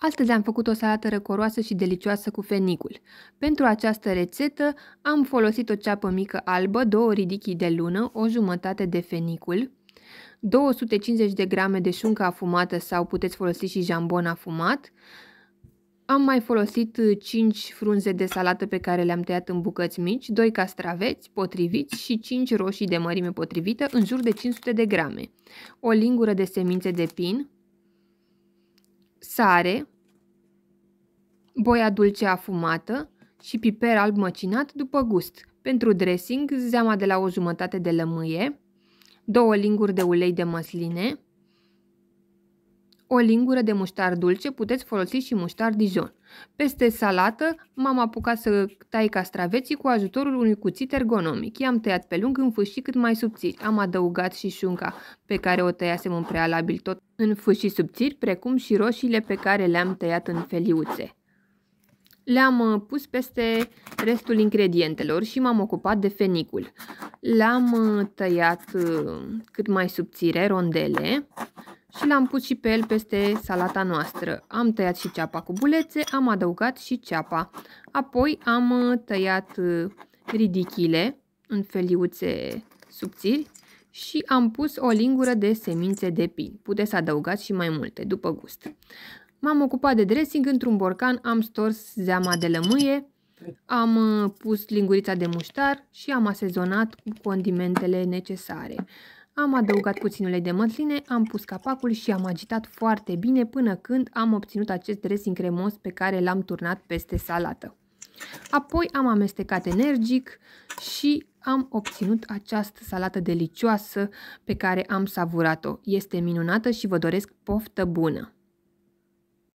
Astăzi am făcut o salată răcoroasă și delicioasă cu fenicul. Pentru această rețetă am folosit o ceapă mică albă, două ridichii de lună, o jumătate de fenicul, 250 de grame de șuncă afumată sau puteți folosi și jambon afumat, am mai folosit 5 frunze de salată pe care le-am tăiat în bucăți mici, 2 castraveți potriviți și 5 roșii de mărime potrivită în jur de 500 de grame, o lingură de semințe de pin, sare, boia dulce afumată și piper alb măcinat după gust. Pentru dressing, zeama de la o jumătate de lămâie, două linguri de ulei de măsline, o lingură de muștar dulce, puteți folosi și muștar Dijon. Peste salată m-am apucat să tai castraveții cu ajutorul unui cuțit ergonomic. I-am tăiat pe lung în fâșii cât mai subțiri. Am adăugat și șunca pe care o tăiasem în prealabil tot în fâșii subțiri, precum și roșiile pe care le-am tăiat în feliuțe. Le-am uh, pus peste restul ingredientelor și m-am ocupat de fenicul. L-am uh, tăiat uh, cât mai subțire, rondele, și l-am pus și pe el peste salata noastră. Am tăiat și ceapa cu bulețe, am adăugat și ceapa. Apoi am uh, tăiat uh, ridichile în feliuțe subțiri și am pus o lingură de semințe de pin. Puteți adăuga adăugați și mai multe, după gust. M-am ocupat de dressing într-un borcan, am stors zeama de lămâie, am uh, pus lingurița de muștar și am asezonat cu condimentele necesare. Am adăugat puțin ulei de măsline, am pus capacul și am agitat foarte bine până când am obținut acest dressing cremos pe care l-am turnat peste salată. Apoi am amestecat energic și am obținut această salată delicioasă pe care am savurat-o. Este minunată și vă doresc poftă bună!